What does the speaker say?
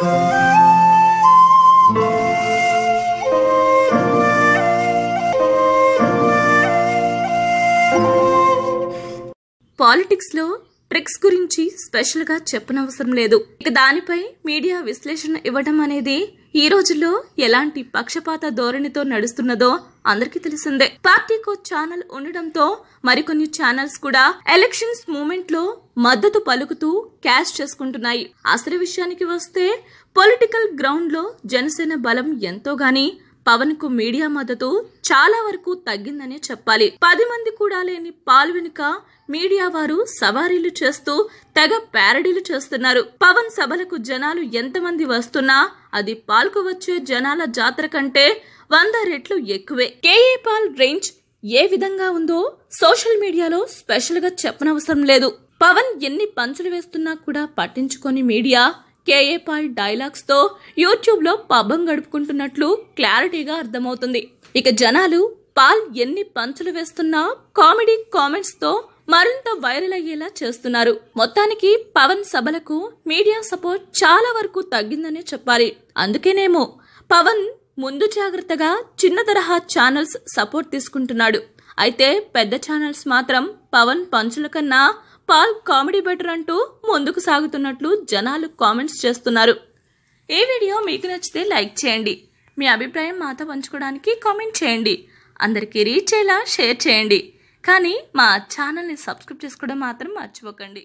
పాలిటిక్స్లో ట్రిక్స్ గురించి స్పెషల్గా చెప్పనవసరం లేదు ఇక దానిపై మీడియా విశ్లేషణ ఇవ్వడం అనేది ఈ రోజుల్లో ఎలాంటి పక్షపాత ధోరణితో నడుస్తున్నదో అందరికీ తెలిసిందే పార్టీకో ఛానల్ ఉండడంతో మరికొన్ని ఛానల్స్ కూడా ఎలక్షన్స్ మూమెంట్ లో మద్దతు పలుకుతూ క్యాష్ చేసుకుంటున్నాయి అసలు విషయానికి వస్తే పొలిటికల్ గ్రౌండ్ లో జనసేన బలం ఎంతో గాని పవన్ కు మీడియా మద్దతు చాలా వరకు తగ్గిందనే చెప్పాలి పది మంది కూడా లేని పాల్ వెనుక మీడియా వారు సవారీలు చేస్తూ తెగ ప్యారడీలు చేస్తున్నారు పవన్ సభలకు జనాలు ఎంతమంది వస్తున్నా అది పాల్కు వచ్చే జనాల జాతర కంటే వంద రెట్లు ఎక్కువే కేఏ పాల్ రేంజ్ ఏ విధంగా ఉందో సోషల్ మీడియాలో స్పెషల్గా చెప్పనవసరం లేదు పవన్ ఎన్ని పంచులు వేస్తున్నా కూడా పట్టించుకొని మీడియా కేఏ పాల్ డైలాగ్స్తో యూట్యూబ్లో పబ్బం గడుపుకుంటున్నట్లు క్లారిటీగా అర్థమవుతుంది ఇక జనాలు పాల్ ఎన్ని పంచులు వేస్తున్నా కామెడీ కామెంట్స్తో మరింత వైరల్ అయ్యేలా చేస్తున్నారు మొత్తానికి పవన్ సభలకు మీడియా సపోర్ట్ చాలా వరకు తగ్గిందనే చెప్పాలి అందుకేనేమో పవన్ ముందు జాగ్రత్తగా చిన్న తరహా ఛానల్స్ సపోర్ట్ తీసుకుంటున్నాడు అయితే పెద్ద ఛానల్స్ మాత్రం పవన్ పంచుల కన్నా పాల్ కామెడీ బెటర్ అంటూ ముందుకు సాగుతున్నట్లు జనాలు కామెంట్స్ చేస్తున్నారు ఈ వీడియో మీకు నచ్చితే లైక్ చేయండి మీ అభిప్రాయం మాతో పంచుకోవడానికి కామెంట్ చేయండి అందరికీ రీచ్ అయ్యేలా షేర్ చేయండి కానీ మా ఛానల్ని సబ్స్క్రైబ్ చేసుకోవడం మాత్రం మర్చిపోకండి